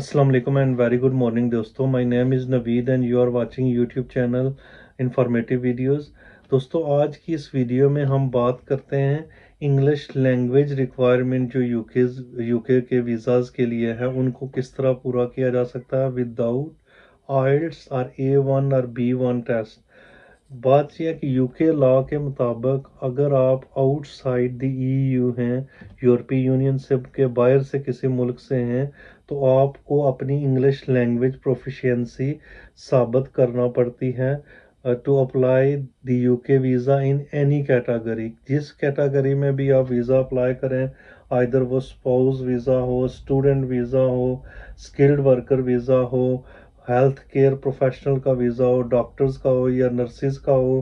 Aslam and very good morning दोस्तों my name is Naveed and you are watching YouTube channel informative videos दोस्तों आज की इस वीडियो में हम बात करते हैं इंग्लिश लैंग्वेज रिक्वायरमेंट जो यूके यूके के वीज़ाज़ के लिए है उनको किस तरह पूरा किया जा सकता है विदाउट आइल्स और ए वन और बी वन टेस्ट बात यह है कि यूके लॉ के मुताबिक अगर आप आउटसाइड द ईयू हैं यूरोपीय यूनियन से के बाहर से किसी मुल्क से हैं तो आपको अपनी इंग्लिश लैंग्वेज प्रोफिशिएंसी साबित करना पड़ती है to apply the UK visa in any category जिस कैटागरी में भी आप वीज़ा अप्लाई करें आइदर वो स्पाउस वीज़ा हो स्टूडेंट वीज़ा हो स्किल्ड वर्कर वीज़ा हो हेल्थ केयर प्रोफेशनल का वीज़ा हो डॉक्टर्स का हो या नर्सिस का हो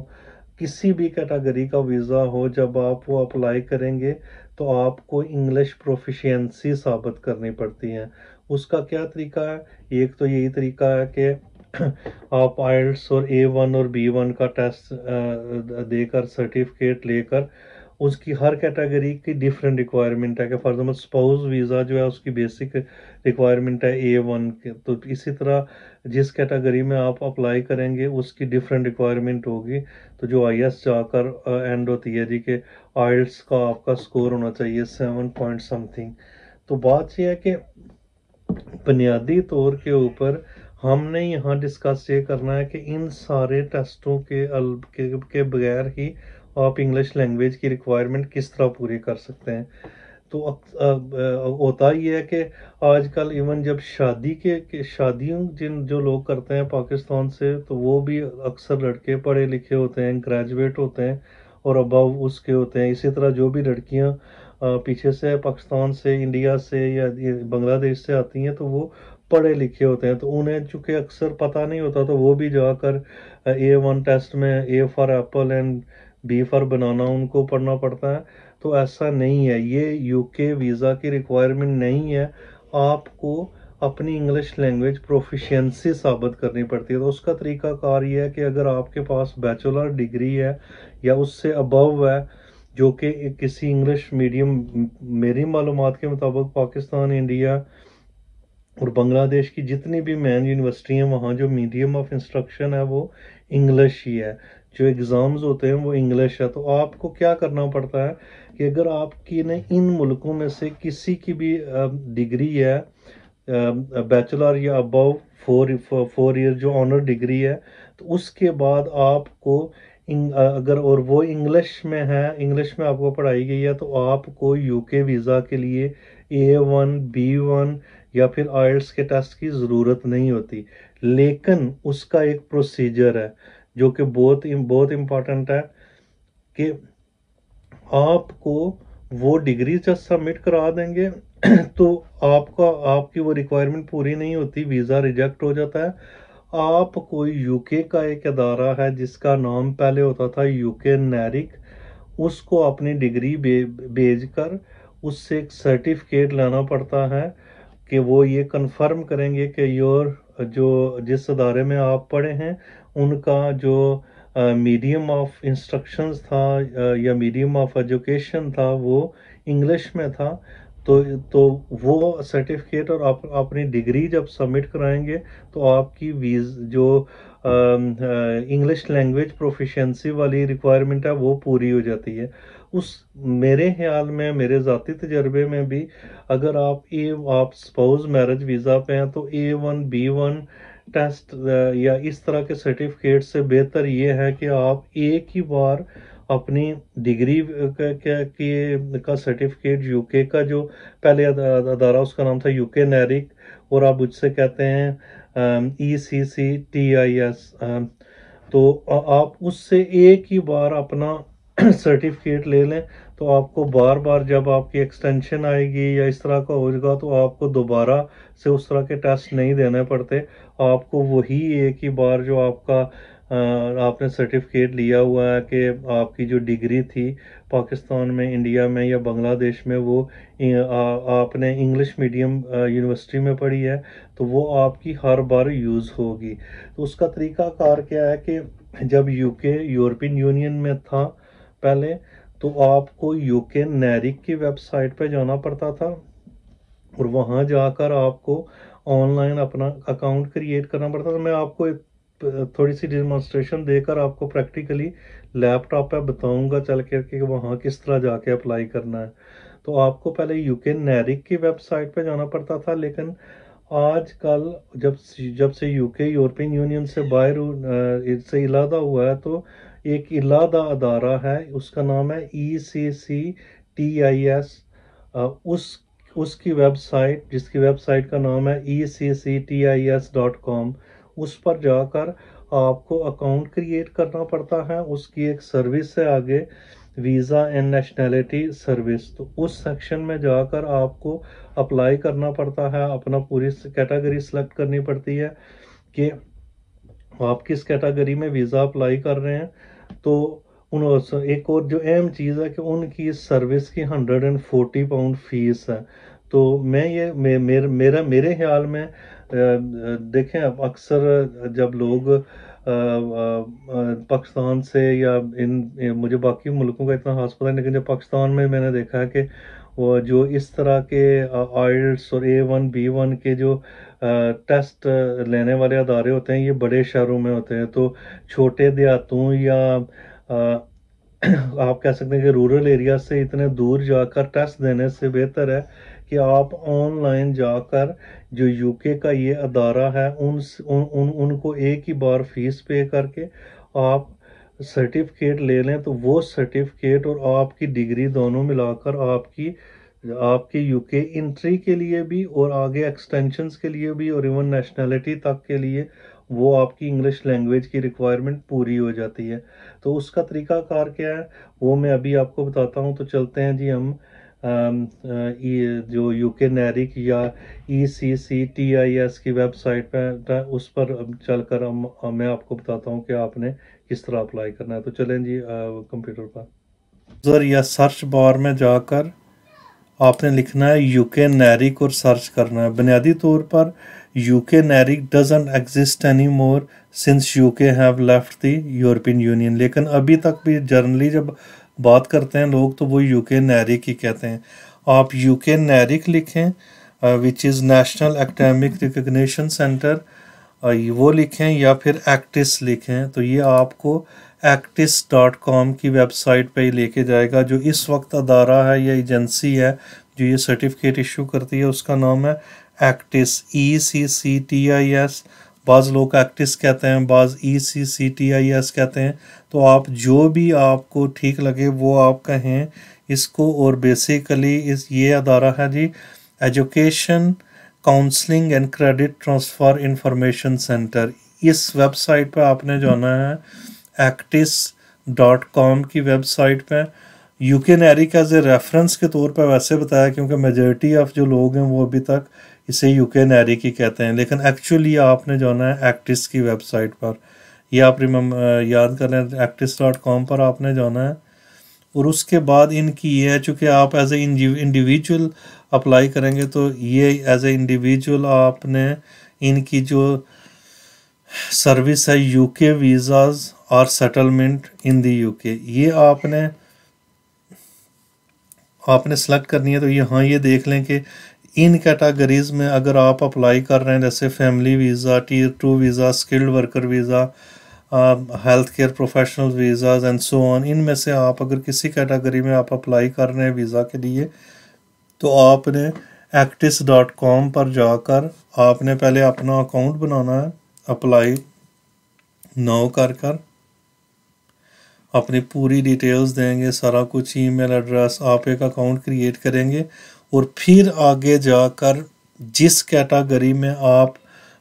किसी भी कैटेगरी का वीज़ा हो जब आप वो अप्लाई करेंगे तो आपको इंग्लिश प्रोफिशिएंसी साबित करनी पड़ती है उसका क्या तरीका है एक तो यही तरीका है कि आप आइल्स और ए वन और बी वन का टेस्ट देकर सर्टिफिकेट लेकर उसकी हर कैटेगरी की डिफरेंट रिक्वायरमेंट है कि फॉर एग्जाम्पल स्पाउस वीज़ा जो है उसकी बेसिक रिक्वायरमेंट है ए वन के तो इसी तरह जिस कैटेगरी में आप अप्लाई करेंगे उसकी डिफरेंट रिक्वायरमेंट होगी तो जो आई एस जाकर एंड होती है जी के आइल्स का आपका स्कोर होना चाहिए सेवन पॉइंट समथिंग तो बात यह है कि बुनियादी तौर के ऊपर हमने यहाँ डिस्कस ये करना है कि इन सारे टेस्टों के अल के, के बगैर ही आप इंग्लिश लैंग्वेज की रिक्वायरमेंट किस तरह पूरी कर सकते हैं तो आ, होता ही है कि आजकल इवन जब शादी के, के शादियों जिन जो लोग करते हैं पाकिस्तान से तो वो भी अक्सर लड़के पढ़े लिखे होते हैं ग्रेजुएट होते हैं और अबव उसके होते हैं इसी तरह जो भी लड़कियां पीछे से पाकिस्तान से इंडिया से या बांग्लादेश से आती हैं तो वो पढ़े लिखे होते हैं तो उन्हें चूँकि अक्सर पता नहीं होता तो वो भी जाकर ए वन टेस्ट में A for apple and B for banana उनको पढ़ना पड़ता है तो ऐसा नहीं है ये यूके वीज़ा की रिक्वायरमेंट नहीं है आपको अपनी इंग्लिश लैंग्वेज प्रोफिशिएंसी साबित करनी पड़ती है तो उसका तरीका कार ये है कि अगर आपके पास बैचलर डिग्री है या उससे अबव है जो कि किसी इंग्लिश मीडियम मेरी मालूम के मुताबिक पाकिस्तान इंडिया और बांग्लादेश की जितनी भी मेन यूनिवर्सिटी हैं वहाँ जो मीडियम ऑफ इंस्ट्रक्शन है वो इंग्लिश ही है जो एग्ज़ाम्स होते हैं वो इंग्लिश है तो आपको क्या करना पड़ता है कि अगर आपकी ने इन मुल्कों में से किसी की भी डिग्री है बैचलर या अबव फोर फोर ईयर जो ऑनर डिग्री है तो उसके बाद आपको अगर और वो इंग्लिश में है इंग्लिश में आपको पढ़ाई गई है तो आपको यूके वीज़ा के लिए ए वन बी वन या फिर आयल्स के टेस्ट की ज़रूरत नहीं होती लेकिन उसका एक प्रोसीजर है जो कि बहुत बहुत इम्पॉर्टेंट है कि आपको वो डिग्री जब सबमिट करा देंगे तो आपका आपकी वो रिक्वायरमेंट पूरी नहीं होती वीज़ा रिजेक्ट हो जाता है आप कोई यूके का एक अदारा है जिसका नाम पहले होता था यूके नैरिक उसको अपनी डिग्री बे, भेज कर उससे एक सर्टिफिकेट लाना पड़ता है कि वो ये कंफर्म करेंगे कि योर जो जिस अदारे में आप पढ़े हैं उनका जो मीडियम ऑफ इंस्ट्रक्शंस था या मीडियम ऑफ एजुकेशन था वो इंग्लिश में था तो तो वो सर्टिफिकेट और आप अपनी डिग्री जब सबमिट कराएंगे तो आपकी वीज जो इंग्लिश लैंग्वेज प्रोफिशेंसी वाली रिक्वायरमेंट है वो पूरी हो जाती है उस मेरे ख्याल में मेरे ज़ाती तजर्बे में भी अगर आप ए आप स्पाउस मैरिज वीज़ा पे हैं तो A one B one test या इस तरह के सर्टिफिकेट से बेहतर ये है कि आप एक ही बार अपनी डिग्री के का सर्टिफिकेट यूके का जो पहले अदारा उसका नाम था यूके नैरिक और आप मुझसे कहते हैं ई C C T I S तो आप उससे एक ही बार अपना सर्टिफिकेट ले लें तो आपको बार बार जब आपकी एक्सटेंशन आएगी या इस तरह का होगा तो आपको दोबारा से उस तरह के टेस्ट नहीं देने पड़ते आपको वही एक ही बार जो आपका आपने सर्टिफिकेट लिया हुआ है कि आपकी जो डिग्री थी पाकिस्तान में इंडिया में या बांग्लादेश में वो आपने इंग्लिश मीडियम यूनिवर्सिटी में पढ़ी है तो वो आपकी हर बार यूज़ होगी तो उसका तरीका कार क्या है कि जब यूके यूरोपियन यूनियन में था पहले तो आपको यूके नैरिक की वेबसाइट पर जाना पड़ता था और वहाँ जाकर आपको ऑनलाइन अपना अकाउंट क्रिएट करना पड़ता था मैं आपको एक थोड़ी सी डिमॉन्स्ट्रेशन देकर आपको प्रैक्टिकली लैपटॉप पे बताऊंगा चल कर के वहाँ किस तरह जाके अप्लाई करना है तो आपको पहले यूके नैरिक की वेबसाइट पे जाना पड़ता था लेकिन आजकल जब जब से यूके यूरोपियन यूनियन से बाहर से इलादा हुआ है तो एक इलादा अदारा है उसका नाम है E C C T I S उस उसकी वेबसाइट जिसकी वेबसाइट का नाम है E C C T I S dot com उस पर जाकर आपको अकाउंट क्रिएट करना पड़ता है उसकी एक सर्विस है आगे वीज़ा एंड नेशनैलिटी सर्विस तो उस सेक्शन में जाकर आपको अप्लाई करना पड़ता है अपना पूरी कैटेगरी सेलेक्ट करनी पड़ती है कि आप किस कैटेगरी में वीज़ा अप्लाई कर रहे हैं तो उन एक और जो अहम चीज़ है कि उनकी सर्विस की hundred and forty pound fees है तो मैं ये मे, मेर, मेरा मेरे ख्याल में देखें अब अक्सर जब लोग पाकिस्तान से या इन मुझे बाकी मुल्कों का इतना हास पता है लेकिन जब पाकिस्तान में मैंने देखा है कि वो जो इस तरह के आयल्स और ए वन बी वन के जो टेस्ट लेने वाले अदारे होते हैं ये बड़े शहरों में होते हैं तो छोटे देहातों या आप कह सकते हैं कि रूरल एरिया से इतने दूर जाकर टेस्ट देने से बेहतर है कि आप ऑनलाइन जाकर जो यूके का ये अदारा है उन, उन, उन उनको एक ही बार फीस पे करके आप सर्टिफिकेट ले लें तो वो सर्टिफिकेट और आपकी डिग्री दोनों मिलाकर आपकी आपके यूके इंट्री के लिए भी और आगे एक्सटेंशन के लिए भी और इवन नेशनैलिटी तक के लिए वो आपकी इंग्लिश लैंग्वेज की रिक्वायरमेंट पूरी हो जाती है तो उसका तरीका कार क्या है वो मैं अभी आपको बताता हूँ तो चलते हैं जी हम Um, uh, जो यू के नैरिक या E C C T I S की वेबसाइट पर उस पर चलकर हम मैं आपको बताता हूँ कि आपने किस तरह अप्लाई करना है तो चलें जी कंप्यूटर पर सर या सर्च बार में जाकर आपने लिखना है यू के नैरिक और सर्च करना है बुनियादी तौर पर U K NARIC doesn't exist any more since U K have left the European Union लेकिन अभी तक भी जर्नली जब बात करते हैं लोग तो वो यूके नैरिक ही कहते हैं आप यूके नैरिक लिखें which is National Academic Recognition Centre वो लिखें या फिर एक्टिस लिखें तो ये आपको एक्टिस डॉट कॉम की वेबसाइट पर ही लेके जाएगा जो इस वक्त अदारा है या एजेंसी है जो ये सर्टिफिकेट इशू करती है उसका नाम है एक्टिस ई C C T I S बाज़ लोग एक्टिस कहते हैं बाज़ ई C C T I S कहते हैं तो आप जो भी आपको ठीक लगे वो आप कहें इसको और बेसिकली इस ये अदारा है जी education counselling and credit transfer information centre इस वेबसाइट पर आपने जाना है एक्टिस डॉट कॉम की वेबसाइट पर UK NARIC as a reference के तौर पर वैसे बताया क्योंकि मेजोरिटी ऑफ जो लोग हैं वो अभी तक इसे यूके नहरी की कहते हैं लेकिन एक्चुअली आपने जाना है एक्टिस की वेबसाइट पर या आप रिम याद कर लें एक्टिस डॉट कॉम पर आपने जाना है और उसके बाद इनकी ये है चूँकि आप एज ए इंडिविजुअल अप्लाई करेंगे तो ये एज ए इंडिविजुअल आपने इनकी जो सर्विस है यूके वीज़ाज़ और सेटलमेंट इन दी यूके ये आपने आपने सेलेक्ट करनी है तो यहाँ ये देख लें कि इन कैटागरीज़ में अगर आप अप्लाई कर रहे हैं जैसे family visa tier two visa skilled worker visa health care professional visas and so on इन में से आप अगर किसी कैटेगरी में आप अप्लाई कर रहे हैं वीज़ा के लिए तो आपने एक्टिस डॉट कॉम पर जाकर आपने पहले अपना अकाउंट बनाना है अप्लाई नौ कर कर अपनी पूरी डिटेल्स देंगे सारा कुछ ईमेल एड्रेस आप एक अकाउंट क्रिएट करेंगे और फिर आगे जाकर जिस कैटागरी में आप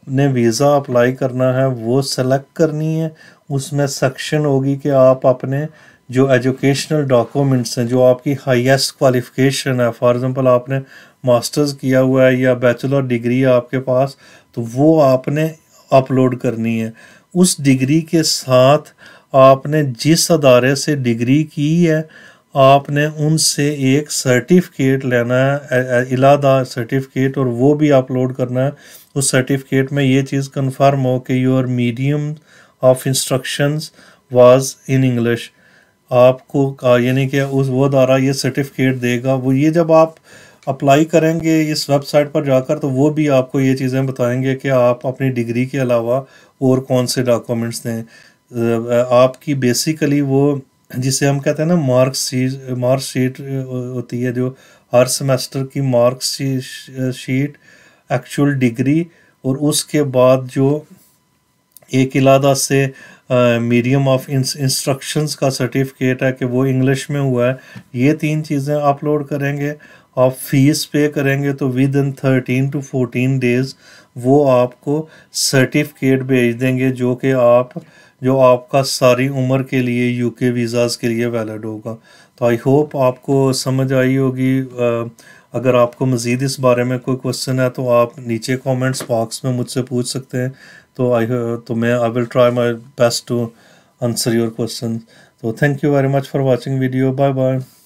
ने वीज़ा अप्लाई करना है वो सेलेक्ट करनी है उसमें सेक्शन होगी कि आप अपने जो एजुकेशनल डॉक्यूमेंट्स हैं जो आपकी हाईएस्ट क्वालिफिकेशन है फॉर एग्ज़ाम्पल आपने मास्टर्स किया हुआ है या बैचलर डिग्री है आपके पास तो वो आपने अपलोड करनी है उस डिग्री के साथ आपने जिस अदारे से डिग्री की है आपने उनसे एक सर्टिफिकेट लेना है इलादा सर्टिफिकेट और वो भी अपलोड करना है उस सर्टिफिकेट में ये चीज़ कंफर्म हो कि your medium of instructions was in English आपको यानी कि उस वो द्वारा ये सर्टिफिकेट देगा वो ये जब आप अप्लाई करेंगे इस वेबसाइट पर जाकर तो वो भी आपको ये चीज़ें बताएंगे कि आप अपनी डिग्री के अलावा और कौन से डॉक्यूमेंट्स दें आपकी बेसिकली वो जिसे हम कहते हैं ना मार्क शीट होती है जो हर सेमेस्टर की शीट एक्चुअल डिग्री और उसके बाद जो एक इलादा से मीडियम ऑफ इंस्ट्रक्शंस का सर्टिफिकेट है कि वो इंग्लिश में हुआ है ये तीन चीज़ें अपलोड करेंगे आप फीस पे करेंगे तो within thirteen to fourteen days वो आपको सर्टिफिकेट भेज देंगे जो कि आप जो आपका सारी उम्र के लिए यूके वीज़ाज़ के लिए वैलिड होगा तो आई होप आपको समझ आई होगी अगर आपको मज़ीद इस बारे में कोई क्वेश्चन है तो आप नीचे कमेंट्स बॉक्स में मुझसे पूछ सकते हैं तो आई तो मैं I will try my best to answer your question तो thank you very much for watching video bye bye